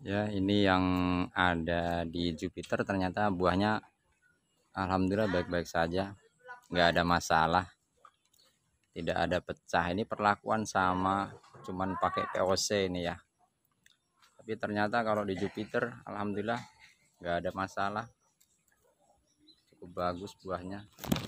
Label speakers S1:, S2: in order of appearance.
S1: ya ini yang ada di Jupiter ternyata buahnya Alhamdulillah baik-baik saja nggak ada masalah tidak ada pecah ini perlakuan sama cuman pakai POC ini ya tapi ternyata kalau di Jupiter Alhamdulillah nggak ada masalah cukup bagus buahnya